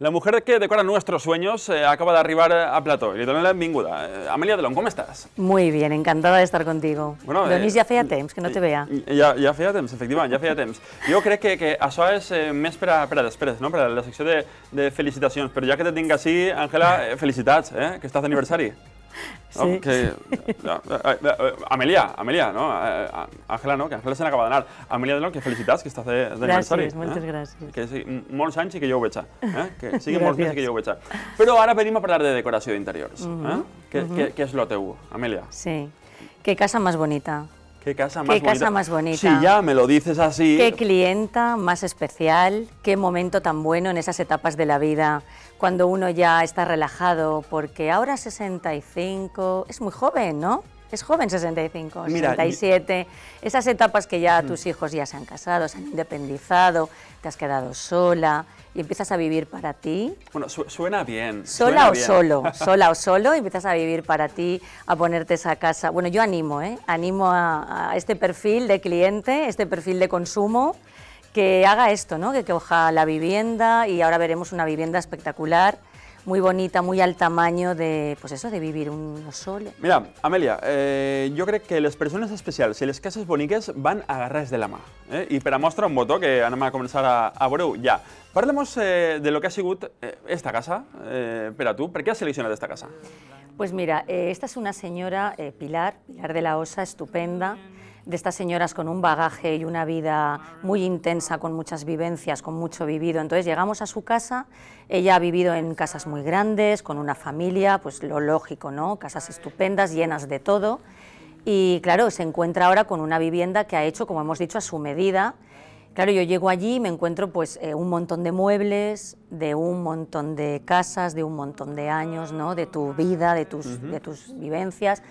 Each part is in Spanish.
La mujer que decora nuestros sueños eh, acaba de arribar eh, a plató, la la Eh, Amelia Delon, ¿cómo estás? Muy bien, encantada de estar contigo. Bueno, Donís eh, ya que no te vea. Ya ya feia temps, efectivamente, ya feia temps. Yo creo que, que eso para a, no? Para la sección de, felicitaciones. Pero ya que te tenga así, Ángela, felicitats, que que de aniversario. Sí, okay. Eh, eh, eh, Amelia, Amelia, ¿no? Ángela, no? Que Ángela se n'acaba d'anar. Amelia Delon, que felicitats, que estàs de, aniversari. Gràcies, eh? moltes gràcies. Que sí, molts anys i que jo ho veig. Eh? Que siguin molts anys i que jo ho veig. Però ara venim a parlar de decoració d'interiors. Mm eh? Mhm, que, mm -hmm. és lo teu, Amelia. Sí, que casa més bonita. Qué casa más casa bonita. Si ya me lo dices así. Qué clienta más especial, qué momento tan bueno en esas etapas de la vida, cuando uno ya está relajado, porque ahora 65 es muy joven, ¿no? Es joven, 65, 67. Esas etapas que ya tus mm. hijos ya se han casado, se han independizado, te has quedado sola y empiezas a vivir para ti. Bueno, suena bien. Sola o solo, sola o solo, empiezas a vivir para ti, a ponerte esa casa. Bueno, yo animo, ¿eh? Animo a, este perfil de cliente, este perfil de consumo que haga esto, ¿no? que coja la vivienda y ahora veremos una vivienda espectacular muy bonita, muy al tamaño de, pues eso, de vivir un sol. Mira, Amelia, eh, yo creo que las personas especiales... ...y las casas boniques van a agarrar de la mano... Eh. ...y para mostrar un voto que anem a comenzar a, a ya ...ya, Parlemos eh, de lo que ha sido esta casa pero tú, ¿por qué has seleccionado esta casa? Pues mira, esta es una señora, Pilar, Pilar de la Osa, estupenda, de estas señoras con un bagaje y una vida muy intensa, con muchas vivencias, con mucho vivido. Entonces llegamos a su casa, ella ha vivido en casas muy grandes, con una familia, pues lo lógico, ¿no? Casas estupendas, llenas de todo. Y claro, se encuentra ahora con una vivienda que ha hecho, como hemos dicho, a su medida. Claro, yo llego allí y me encuentro pues eh, un montón de muebles, de un montón de casas, de un montón de años, ¿no? De tu vida, de tus vivencias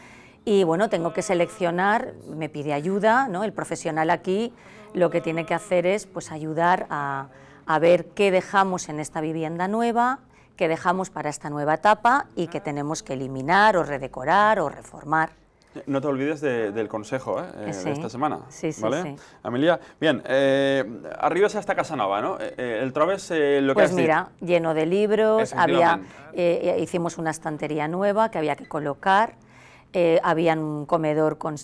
y bueno, tengo que seleccionar, me pide ayuda, ¿no? el profesional aquí lo que tiene que hacer es pues, ayudar a, ver qué dejamos en esta vivienda nueva, qué dejamos para esta nueva etapa y qué tenemos que eliminar o redecorar o reformar. No te olvides del consejo ¿eh? eh, eh de esta semana. Sí, sí, Amelia, bien, eh, arriba es esta casa nueva, ¿no? el Traves, lo que Pues mira, lleno de libros, había, hicimos una estantería nueva que había que colocar, ...había eh, habían un comedor con,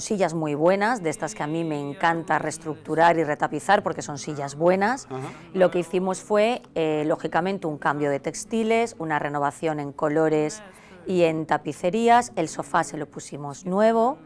sillas muy buenas, de estas que a mí me encanta reestructurar y retapizar porque son sillas buenas. Lo que hicimos fue, eh, lógicamente, un cambio de textiles, una renovación en colores y en tapicerías. El sofá se lo pusimos nuevo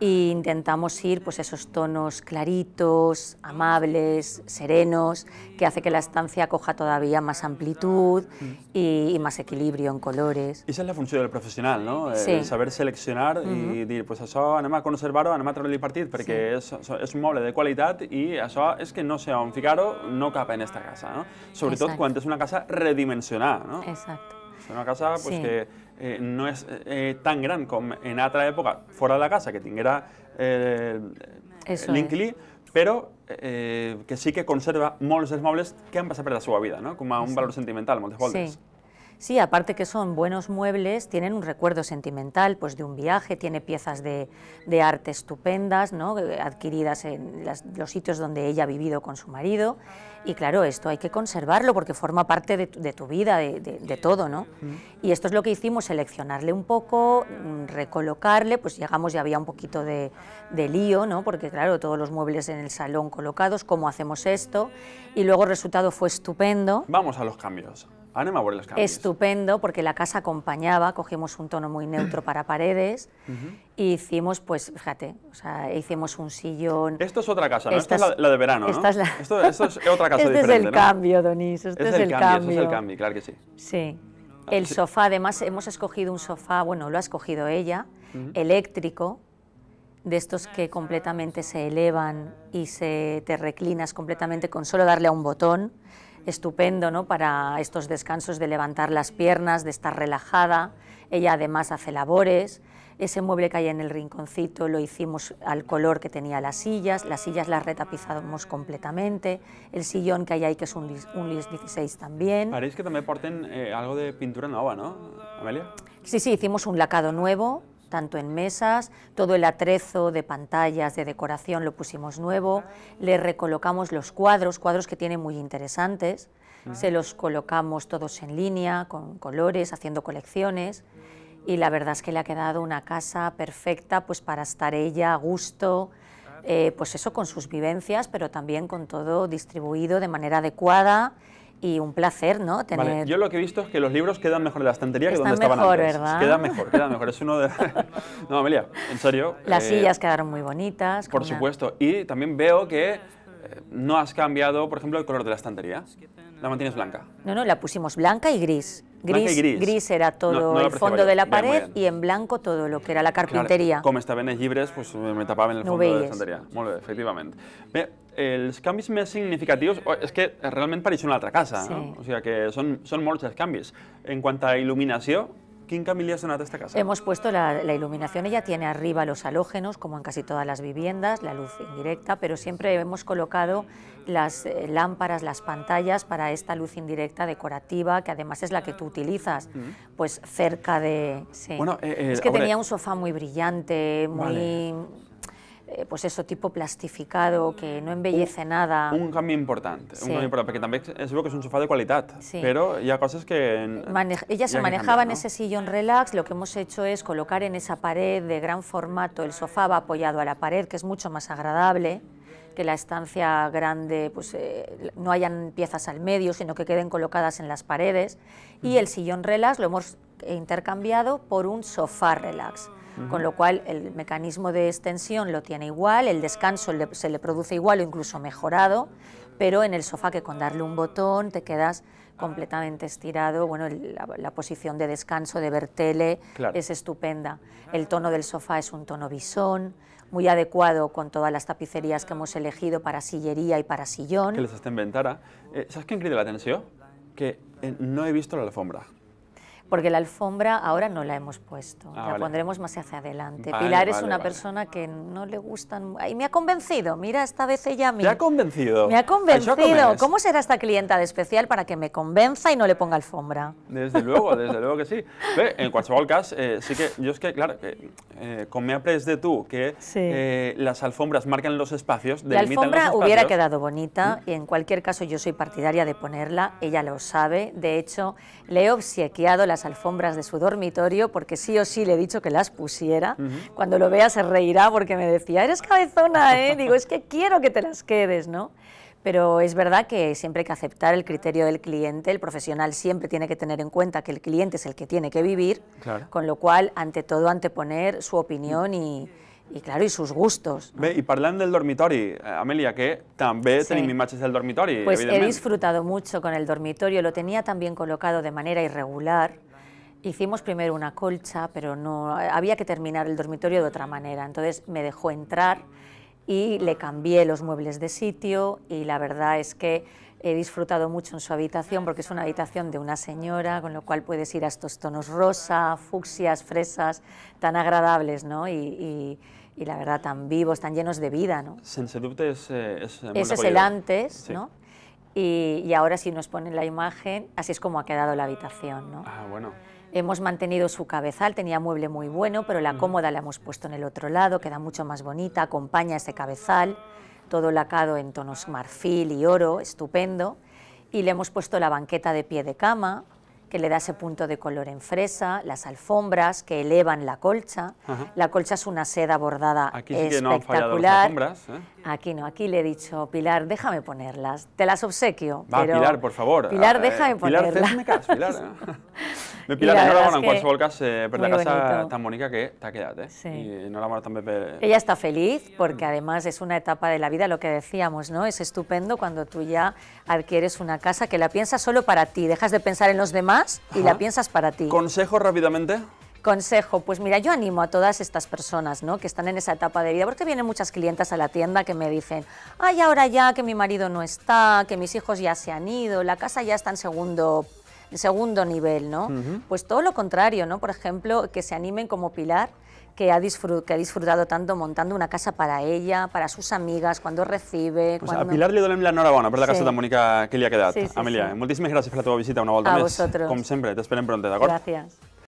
e intentamos ir pues esos tonos claritos, amables, serenos, que hace que la estancia coja todavía más amplitud mm. y, más equilibrio en colores. Esa es la función del profesional, ¿no? Eh, saber seleccionar y decir, pues eso además a conservar traerlo y a porque es un mueble de cualidad y eso es que no sea un fijaro no capa en esta casa, no? todo todo cuando es una casa redimensionada, no? Exacto. Es una casa pues, que eh, no es eh, tan gran como en otra época fuera de la casa que tenía eh, Linkley, pero eh, que sí que conserva moldes los muebles que han pasado por la su vida, no? a un valor sentimental muchos muebles. Sí, aparte que son buenos muebles, tienen un recuerdo sentimental pues de un viaje, tiene piezas de, arte estupendas, ¿no? Eh, adquiridas en los sitios donde ella ha vivido con su marido. Y claro, esto hay que conservarlo porque forma parte de, tu vida, de, todo. ¿no? Y esto es lo que hicimos, seleccionarle un poco, mm, recolocarle, pues llegamos y había un poquito de, lío, ¿no? porque claro, todos los muebles en el salón colocados, cómo hacemos esto. Y luego el resultado fue estupendo. Vamos a los cambios. Estupendo, porque la casa acompañaba, cogimos un tono muy neutro para paredes y hicimos, pues, fíjate, o sea, hicimos un sillón. Esto es otra casa, ¿no? Esta, es la, de verano, ¿no? esto, es otra casa este es el cambio, Donis, este, es, el cambio. Este es el cambio, claro que sí. Sí. Ah, el sofá, además, hemos escogido un sofá, bueno, lo ha escogido ella, eléctrico, de estos que completamente se elevan y se te reclinas completamente con solo darle a un botón estupendo ¿no? para estos descansos de levantar las piernas, de estar relajada. Ella además hace labores. Ese mueble que hay en el rinconcito lo hicimos al color que tenía las sillas, las sillas las retapizamos completamente, el sillón que hay ahí que es un lis, 16 también. parece que también porten eh, algo de pintura nueva, ¿no, Amelia? Sí, sí, hicimos un lacado nuevo, tanto en mesas, todo el atrezo de pantallas, de decoración lo pusimos nuevo, le recolocamos los cuadros, cuadros que tiene muy interesantes, se los colocamos todos en línea, con colores, haciendo colecciones y la verdad es que le ha quedado una casa perfecta pues para estar ella a gusto, ah. eh, pues eso con sus vivencias, pero también con todo distribuido de manera adecuada y un placer, ¿no? Tener... Yo lo que he visto es que los libros quedan mejor en la estantería que donde estaban antes. ¿verdad? Quedan mejor, quedan mejor. Es uno de... no, Amelia, en serio. Las eh, sillas quedaron muy bonitas. Por supuesto. Y también veo que eh, no has cambiado, por ejemplo, el color de la estantería. La mantienes blanca. No, no, la pusimos blanca y gris. Gris, gris. gris, era todo no, no el fondo de la bien, pared y en blanco todo lo que era la carpintería. Claro, como estaban els libres, pues, eh, me tapaven el no fondo de la santeria. Molt bé, efectivament. Bé, els canvis més significatius, és que realmente pareix una altra casa, sí. no? o sea que son, son molts els canvis. En quant a il·luminació, ¿Quién camilla sonado esta casa? Hemos puesto la, iluminación, ella tiene arriba los halógenos, como en casi todas las viviendas, la luz indirecta, pero siempre hemos colocado las eh, lámparas, las pantallas para esta luz indirecta decorativa, que además es la que tú utilizas, mm. pues cerca de... Bueno, eh, eh, es que tenía un sofá muy brillante, muy... Eh, pues eso, tipo plastificado, que mm. no embellece nada. Un cambio importante, porque también es que es un sofá de calidad, pero ya cosas que... ella se manejaba en ese sillón relax, lo que hemos hecho es colocar en esa pared de gran formato, el sofá va apoyado a la pared, que es mucho más agradable, que la estancia grande pues eh, no hayan piezas al medio, sino que queden colocadas en las paredes, y el sillón relax lo hemos intercambiado por un sofá relax con lo cual el mecanismo de extensión lo tiene igual, el descanso se le produce igual o incluso mejorado, pero en el sofá que con darle un botón te quedas completamente estirado, bueno, la, posición de descanso de ver tele es estupenda, el tono del sofá es un tono bisón, muy adecuado con todas las tapicerías que hemos elegido para sillería y para sillón. Que les hasta inventara... Eh, ...¿sabes Eh, que la Que no he visto la alfombra porque la alfombra ahora no la hemos puesto, ah, la pondremos más hacia adelante. Pilar es una persona que no le gustan... Y me ha convencido, mira, esta vez ella... Me ha convencido. Me ha ah, convencido. ¿Cómo será esta clienta de especial para que me convenza y no le ponga alfombra? Desde luego, desde luego que sí. en Cuatro eh, sí que yo es que, claro, eh, eh con me aprendes de tú que eh, las alfombras marcan los espacios, La alfombra hubiera quedado bonita mm. y en cualquier caso yo soy partidaria de ponerla, ella lo sabe. De hecho, le he obsequiado las alfombras de su dormitorio, porque sí o sí le he dicho que las pusiera. Cuando lo vea se reirá porque me decía, eres cabezona, ¿eh? Digo, es que quiero que te las quedes, ¿no? Pero es verdad que siempre hay que aceptar el criterio del cliente, el profesional siempre tiene que tener en cuenta que el cliente es el que tiene que vivir, con lo cual, ante todo, anteponer su opinión y, claro, y sus gustos. Y hablando del dormitorio, eh, Amelia, que también sí. mis matches del dormitorio, Pues he disfrutado mucho con el dormitorio, lo tenía también colocado de manera irregular, Hicimos primero una colcha, pero no había que terminar el dormitorio de otra manera. Entonces me dejó entrar y le cambié los muebles de sitio y la verdad es que he disfrutado mucho en su habitación porque es una habitación de una señora, con lo cual puedes ir a estos tonos rosa, fucsias, fresas, tan agradables, ¿no? Y, la verdad tan vivos, tan llenos de vida, ¿no? Sense es, eh, eh, Ese es el antes, ¿no? Y, y, ahora si nos ponen la imagen, así es como ha quedado la habitación, ¿no? Ah, bueno. Hemos mantenido su cabezal, tenía mueble muy bueno, pero la mm. cómoda la hemos puesto en el otro lado, queda mucho más bonita, acompaña ese cabezal, todo lacado en tonos marfil y oro, estupendo. Y le hemos puesto la banqueta de pie de cama, que le da ese punto de color en fresa, las alfombras que elevan la colcha. La colcha es una seda bordada aquí espectacular. no ¿eh? Aquí no, aquí le he dicho, Pilar, déjame ponerlas, te las obsequio. Pilar, por favor. Pilar, déjame ponerlas. Pilar, ¿eh? Bé, Pilar, enhorabona, en qualsevol cas, per la casa tan Mónica que te ha ¿eh? Sí. Ella está feliz porque además es una etapa de la vida, lo que decíamos, ¿no? Es estupendo cuando tú ya adquieres una casa que la piensas solo para ti, dejas de pensar en los demás y la piensas para ti. ¿Consejo rápidamente? Consejo, pues mira, yo animo a todas estas personas ¿no? que están en esa etapa de vida, porque vienen muchas clientas a la tienda que me dicen, ay, ahora ya que mi marido no está, que mis hijos ya se han ido, la casa ya está en segundo segundo nivel, ¿no? Pues todo lo contrario, ¿no? Por ejemplo, que se animen como Pilar, que ha, disfrutado tanto montando una casa para ella, para sus amigas, cuando recibe... Pues a Pilar le doy la enhorabuena por la casa tan Mónica que le ha quedado. Amelia, muchísimas gracias por la tu visita una vuelta a vosotros. Como siempre, te esperen pronto, ¿de acuerdo? Gracias.